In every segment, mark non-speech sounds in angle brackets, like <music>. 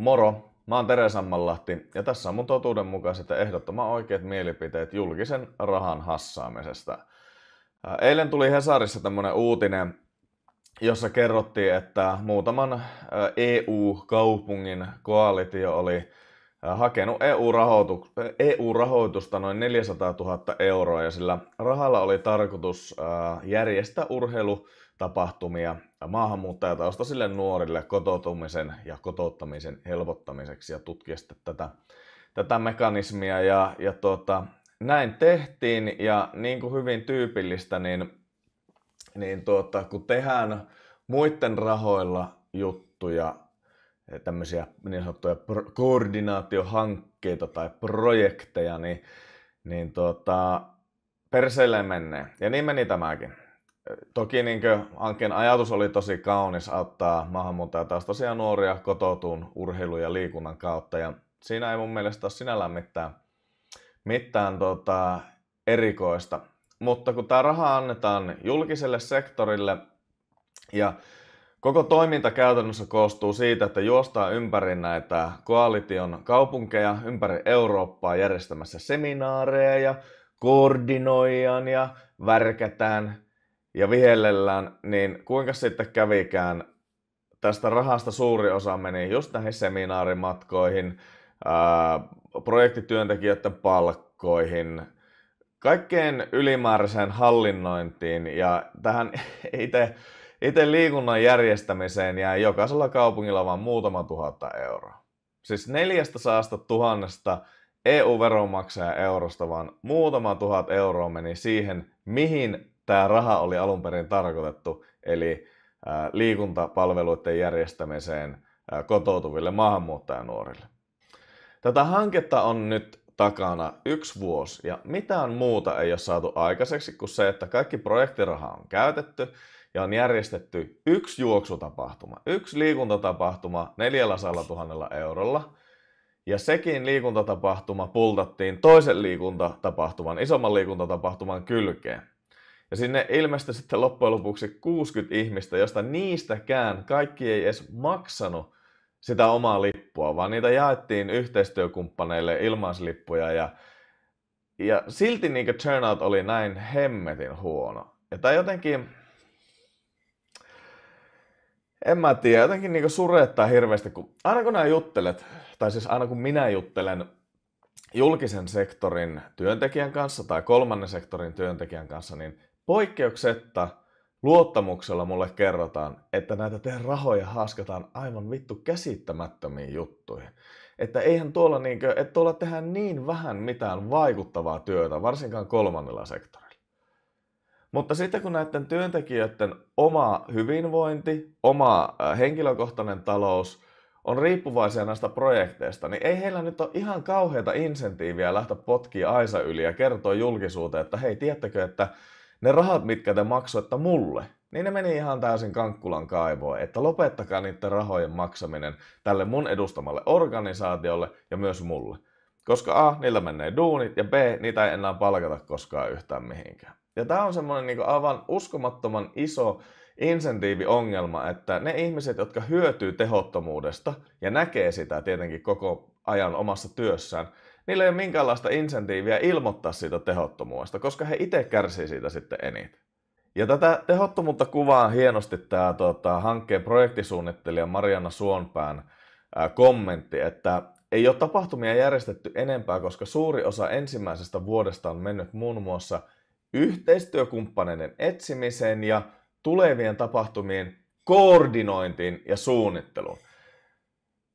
Moro, mä oon Tere Sammanlahti ja tässä on mun totuudenmukaiset ja ehdottoman oikeat mielipiteet julkisen rahan hassaamisesta. Eilen tuli Hesarissa tämmönen uutinen, jossa kerrottiin, että muutaman EU-kaupungin koalitio oli hakenut EU-rahoitusta e noin 400 000 euroa ja sillä rahalla oli tarkoitus järjestää urheilutapahtumia maahanmuuttajataustaisille nuorille kotoutumisen ja kotouttamisen helpottamiseksi ja tutkia sitten tätä, tätä mekanismia ja, ja tuota, näin tehtiin ja niin kuin hyvin tyypillistä, niin, niin tuota, kun tehdään muiden rahoilla juttuja, tämmöisiä niin sanottuja koordinaatiohankkeita tai projekteja, niin, niin tuota, perseille menee. Ja niin meni tämäkin. Toki niin hankkeen ajatus oli tosi kaunis auttaa maahanmuuttajataustaisia nuoria kotoutuun urheilun ja liikunnan kautta. Ja siinä ei mun mielestä ole sinällään mitään, mitään tuota, erikoista. Mutta kun tämä raha annetaan julkiselle sektorille ja Koko toiminta käytännössä koostuu siitä, että juostaa ympäri näitä koalition kaupunkeja ympäri Eurooppaa järjestämässä seminaareja ja koordinoijan ja värkätään ja vihellellään, niin kuinka sitten kävikään tästä rahasta suuri osa meni just näihin seminaarimatkoihin, projektityöntekijöiden palkkoihin, kaikkeen ylimääräiseen hallinnointiin ja tähän <laughs> itse itse liikunnan järjestämiseen jää jokaisella kaupungilla vain muutama tuhatta euroa. Siis neljästä saasta tuhannesta EU-veronmaksaja eurosta, vaan muutama tuhat euroa meni siihen, mihin tämä raha oli alun perin tarkoitettu, eli liikuntapalveluiden järjestämiseen kotoutuville maahanmuuttajanuorille. Tätä hanketta on nyt takana yksi vuosi ja mitään muuta ei ole saatu aikaiseksi kuin se, että kaikki projektiraha on käytetty ja on järjestetty yksi juoksutapahtuma, yksi liikuntatapahtuma 400 000 eurolla. Ja sekin liikuntatapahtuma pultattiin toisen liikuntatapahtuman, isomman liikuntatapahtuman kylkeen. Ja sinne ilmestyi sitten loppujen lopuksi 60 ihmistä, josta niistäkään kaikki ei edes maksanut sitä omaa lippua, vaan niitä jaettiin yhteistyökumppaneille ilmaislippuja ja, ja silti niin turnout oli näin hemmetin huono. Ja tämä jotenkin, en mä tiedä, jotenkin niinku surettaa hirveästi, kun aina kun nää juttelet, tai siis aina kun minä juttelen julkisen sektorin työntekijän kanssa tai kolmannen sektorin työntekijän kanssa, niin poikkeuksetta luottamuksella mulle kerrotaan, että näitä teidän rahoja haaskataan aivan vittu käsittämättömiin juttuihin. Että eihän tuolla, niinkö, että tuolla tehdä niin vähän mitään vaikuttavaa työtä, varsinkaan kolmannella sektorilla. Mutta sitten kun näiden työntekijöiden oma hyvinvointi, oma henkilökohtainen talous on riippuvaisia näistä projekteista, niin ei heillä nyt ole ihan kauheita insentiiviä lähteä potkia Aisa yli ja kertoa julkisuuteen, että hei, tiettäkö, että ne rahat, mitkä te maksoitte mulle, niin ne meni ihan täysin kankkulan kaivoon, että lopettakaa niiden rahojen maksaminen tälle mun edustamalle organisaatiolle ja myös mulle. Koska A, niillä menee duunit ja B, niitä ei enää palkata koskaan yhtään mihinkään. Ja tämä on semmoinen niin aivan uskomattoman iso insentiiviongelma, että ne ihmiset, jotka hyötyy tehottomuudesta ja näkee sitä tietenkin koko ajan omassa työssään, niillä ei ole minkäänlaista insentiiviä ilmoittaa siitä tehottomuudesta, koska he itse kärsii siitä sitten eniten. Ja tätä tehottomuutta kuvaa hienosti tämä tota, hankkeen projektisuunnittelija Mariana Suonpään ää, kommentti, että ei ole tapahtumia järjestetty enempää, koska suuri osa ensimmäisestä vuodesta on mennyt muun muassa – yhteistyökumppaneiden etsimiseen ja tulevien tapahtumien koordinointiin ja suunnitteluun.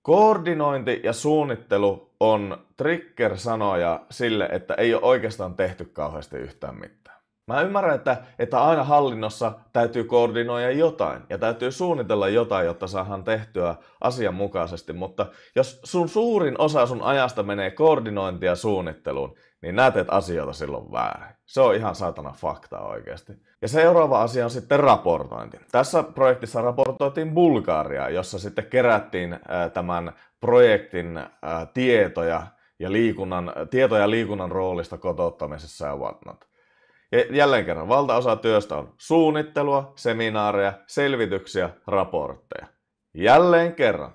Koordinointi ja suunnittelu on trigger-sanoja sille, että ei ole oikeastaan tehty kauheasti yhtään mitään. Mä ymmärrän, että, että aina hallinnossa täytyy koordinoida jotain ja täytyy suunnitella jotain, jotta saadaan tehtyä asianmukaisesti, mutta jos sun suurin osa sun ajasta menee koordinointia ja suunnitteluun, niin näet teet asioita silloin väärin. Se on ihan saatana fakta oikeasti. Ja seuraava asia on sitten raportointi. Tässä projektissa raportoitiin Bulgaria, jossa sitten kerättiin äh, tämän projektin äh, tietoja ja liikunnan, tietoja liikunnan roolista kotouttamisessa ja whatnot. Ja jälleen kerran, valtaosa työstä on suunnittelua, seminaareja, selvityksiä, raportteja. Jälleen kerran,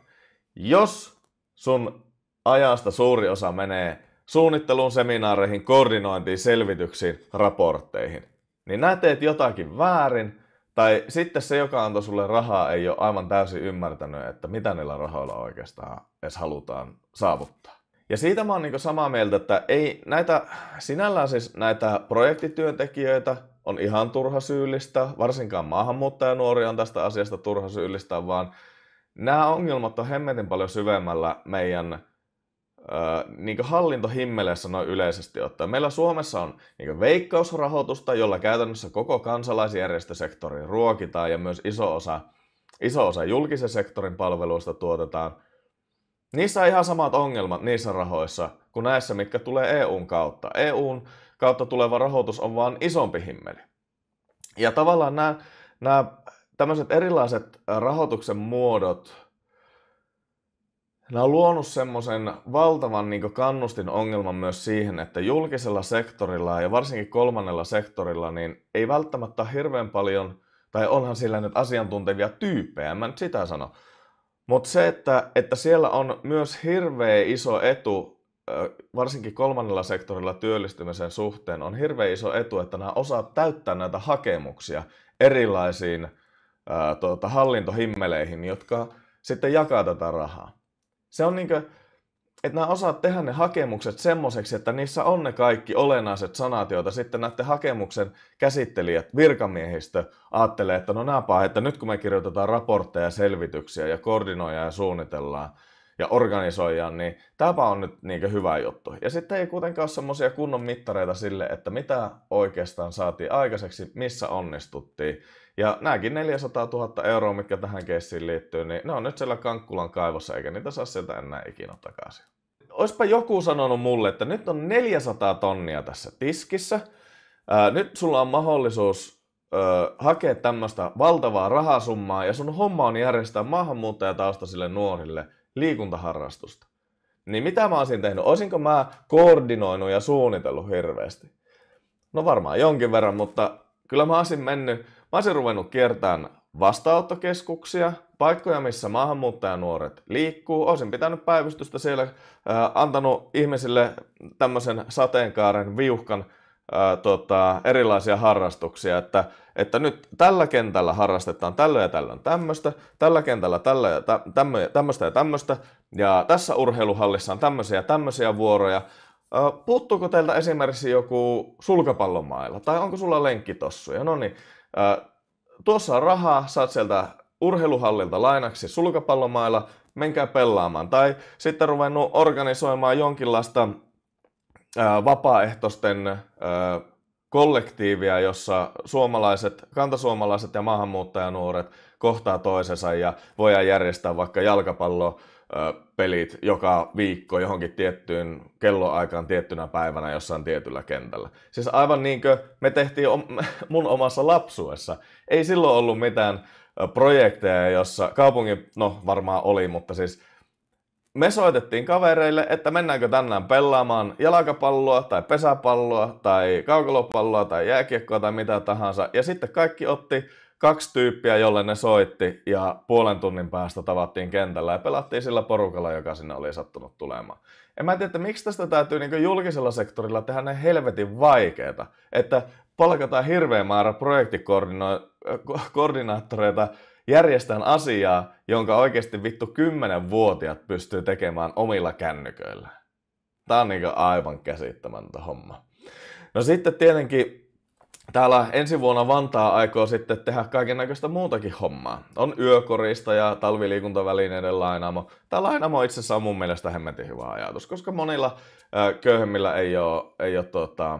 jos sun ajasta suuri osa menee suunnitteluun, seminaareihin, koordinointiin, selvityksiin, raportteihin, niin näet teet jotakin väärin, tai sitten se, joka antoi sulle rahaa, ei ole aivan täysin ymmärtänyt, että mitä niillä rahoilla oikeastaan edes halutaan saavuttaa. Ja siitä mä oon niin samaa mieltä, että ei näitä, sinällään siis näitä projektityöntekijöitä on ihan turha syyllistä, varsinkaan nuori on tästä asiasta turha syyllistää, vaan nämä ongelmat on hemmetin paljon syvemmällä meidän niin hallintohimmeleissä noin yleisesti ottaen. Meillä Suomessa on niin veikkausrahoitusta, jolla käytännössä koko kansalaisjärjestösektori ruokitaan ja myös iso osa, iso osa julkisen sektorin palveluista tuotetaan – Niissä on ihan samat ongelmat niissä rahoissa kuin näissä, mitkä tulee EUn kautta. EUn kautta tuleva rahoitus on vaan isompi himmeli. Ja tavallaan nämä, nämä tämmöiset erilaiset rahoituksen muodot, nämä on luonut semmoisen valtavan niin kannustin ongelman myös siihen, että julkisella sektorilla ja varsinkin kolmannella sektorilla niin ei välttämättä hirveän paljon, tai onhan sillä nyt asiantuntevia tyyppejä, en mä nyt sitä sano, mutta se, että, että siellä on myös hirveä iso etu, varsinkin kolmannella sektorilla työllistymisen suhteen, on hirveä iso etu, että nämä osaa täyttää näitä hakemuksia erilaisiin ää, tuota, hallintohimmeleihin, jotka sitten jakaa tätä rahaa. Se on niinkö että nämä osaat tehdä ne hakemukset semmoiseksi, että niissä on ne kaikki olennaiset sanat, joita sitten näiden hakemuksen käsittelijät, virkamiehistö ajattelee, että no näpä, että nyt kun me kirjoitetaan raportteja, selvityksiä ja koordinoidaan ja suunnitellaan ja organisoidaan, niin tämä on nyt niin hyvä juttu. Ja sitten ei kuitenkaan ole semmoisia kunnon mittareita sille, että mitä oikeastaan saatiin aikaiseksi, missä onnistuttiin ja nämäkin 400 000 euroa, mitkä tähän keissiin liittyy, niin ne on nyt siellä Kankkulan kaivossa, eikä niitä saa sieltä enää ikinä takaisin. Oispa joku sanonut mulle, että nyt on 400 tonnia tässä tiskissä, ää, nyt sulla on mahdollisuus ää, hakea tämmöistä valtavaa rahasummaa ja sun homma on järjestää maahanmuuttajataustaisille nuorille liikuntaharrastusta. Niin mitä mä olisin tehnyt? Olisinko mä koordinoinut ja suunnitellut hirveästi? No varmaan jonkin verran, mutta kyllä mä olisin mennyt Mä olisin ruvennut kiertämään vastaanottokeskuksia, paikkoja, missä maahanmuuttajanuoret liikkuu. Olisin pitänyt päivystystä siellä, äh, antanut ihmisille tämmöisen sateenkaaren viuhkan äh, tota, erilaisia harrastuksia, että, että nyt tällä kentällä harrastetaan tällä ja tällöin tämmöistä, tällä kentällä tällä ja tä, tämmöistä ja tämmöistä, ja tässä urheiluhallissa on tämmöisiä ja tämmöisiä vuoroja. Äh, puuttuuko teiltä esimerkiksi joku sulkapallomailla, tai onko sulla lenkkitossuja? No niin, tuossa on rahaa, saat sieltä urheiluhallilta lainaksi sulkapallomailla, menkää pelaamaan. Tai sitten ruvennut organisoimaan jonkinlaista vapaaehtoisten kollektiivia, jossa suomalaiset, kantasuomalaiset ja maahanmuuttajanuoret – kohtaa toisensa ja voidaan järjestää vaikka jalkapallo pelit joka viikko johonkin tiettyyn kelloaikaan tiettynä päivänä jossain tietyllä kentällä. Siis aivan niin kuin me tehtiin <laughs> mun omassa lapsuessa. Ei silloin ollut mitään projekteja, jossa kaupungin, no varmaan oli, mutta siis me soitettiin kavereille, että mennäänkö tänään pelaamaan jalkapalloa tai pesäpalloa tai kaukolopalloa tai jääkiekkoa tai mitä tahansa. Ja sitten kaikki otti kaksi tyyppiä, jolle ne soitti ja puolen tunnin päästä tavattiin kentällä ja pelattiin sillä porukalla, joka sinne oli sattunut tulemaan. En mä tiedä, että miksi tästä täytyy niin julkisella sektorilla tehdä ne helvetin vaikeita, että palkataan hirveä määrä projektikoordinaattoreita järjestään asiaa, jonka oikeasti vittu 10-vuotiaat pystyy tekemään omilla kännyköillä. Tää on niin aivan käsittämätöntä homma. No sitten tietenkin täällä ensi vuonna Vantaa aikoo sitten tehdä kaiken näköistä muutakin hommaa. On yökorista ja talviliikuntavälineiden lainaamo. Tämä lainaamo itse asiassa on mun mielestä hemmetin hyvä ajatus, koska monilla köyhemmillä ei ole, ei ole tuota,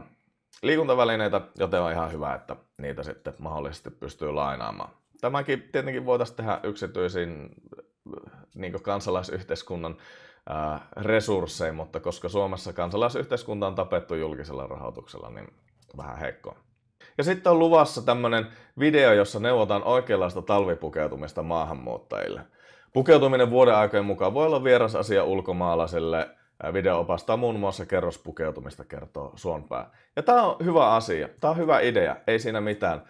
liikuntavälineitä, joten on ihan hyvä, että niitä sitten mahdollisesti pystyy lainaamaan. Tämäkin tietenkin voitaisiin tehdä yksityisin niin kansalaisyhteiskunnan ää, mutta koska Suomessa kansalaisyhteiskunta on tapettu julkisella rahoituksella, niin vähän heikkoa. Ja sitten on luvassa tämmöinen video, jossa neuvotaan oikeanlaista talvipukeutumista maahanmuuttajille. Pukeutuminen vuoden aikojen mukaan voi olla vieras asia ulkomaalaiselle. Video opastaa muun muassa kerrospukeutumista, kertoo Suonpää. Ja tämä on hyvä asia, tämä on hyvä idea, ei siinä mitään.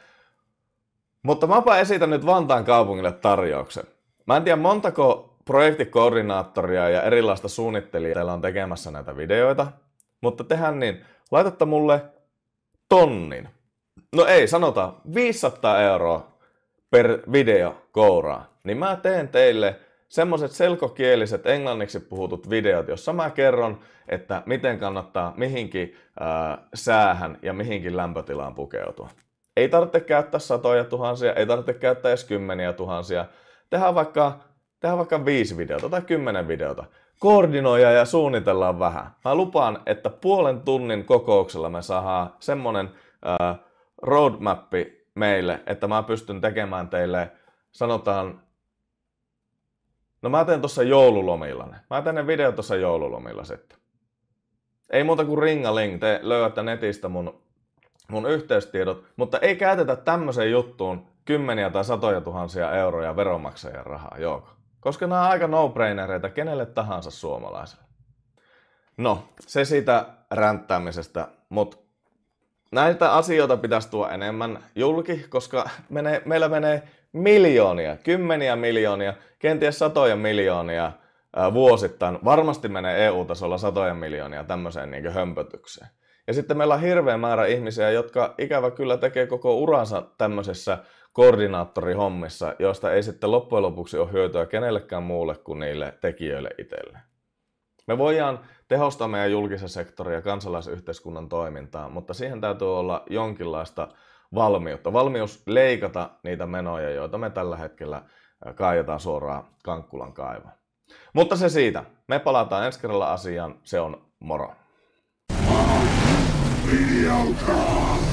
Mutta mäpä esitän nyt Vantaan kaupungille tarjouksen. Mä en tiedä montako projektikoordinaattoria ja erilaista suunnittelijaa teillä on tekemässä näitä videoita, mutta tehän niin, laitatte mulle tonnin no ei, sanotaan 500 euroa per video kouraa, niin mä teen teille semmoset selkokieliset englanniksi puhutut videot, jossa mä kerron, että miten kannattaa mihinkin ää, äh, säähän ja mihinkin lämpötilaan pukeutua. Ei tarvitse käyttää satoja tuhansia, ei tarvitse käyttää edes kymmeniä tuhansia. Tehdään vaikka, tehdään vaikka viisi videota tai kymmenen videota. koordinoija ja suunnitellaan vähän. Mä lupaan, että puolen tunnin kokouksella me saadaan semmonen ää, äh, roadmappi meille, että mä pystyn tekemään teille, sanotaan, no mä teen tuossa joululomilla ne. Mä teen ne videot tuossa joululomilla sitten. Ei muuta kuin ringaling, te löydätte netistä mun, mun yhteystiedot, mutta ei käytetä tämmöiseen juttuun kymmeniä tai satoja tuhansia euroja veronmaksajien rahaa, joo. Koska nämä on aika no-brainereita kenelle tahansa suomalaiselle. No, se siitä ränttäämisestä, mutta näitä asioita pitäisi tuoda enemmän julki, koska menee, meillä menee miljoonia, kymmeniä miljoonia, kenties satoja miljoonia ää, vuosittain. Varmasti menee EU-tasolla satoja miljoonia tämmöiseen niin hömpötykseen. Ja sitten meillä on hirveä määrä ihmisiä, jotka ikävä kyllä tekee koko uransa tämmöisessä koordinaattorihommissa, joista ei sitten loppujen lopuksi ole hyötyä kenellekään muulle kuin niille tekijöille itselle. Me voidaan tehostaa meidän julkisen sektorin ja kansalaisyhteiskunnan toimintaa, mutta siihen täytyy olla jonkinlaista valmiutta. Valmius leikata niitä menoja, joita me tällä hetkellä kaivetaan suoraan kankkulan kaivaan. Mutta se siitä. Me palataan ensi kerralla asiaan. Se on moro. Mediocre.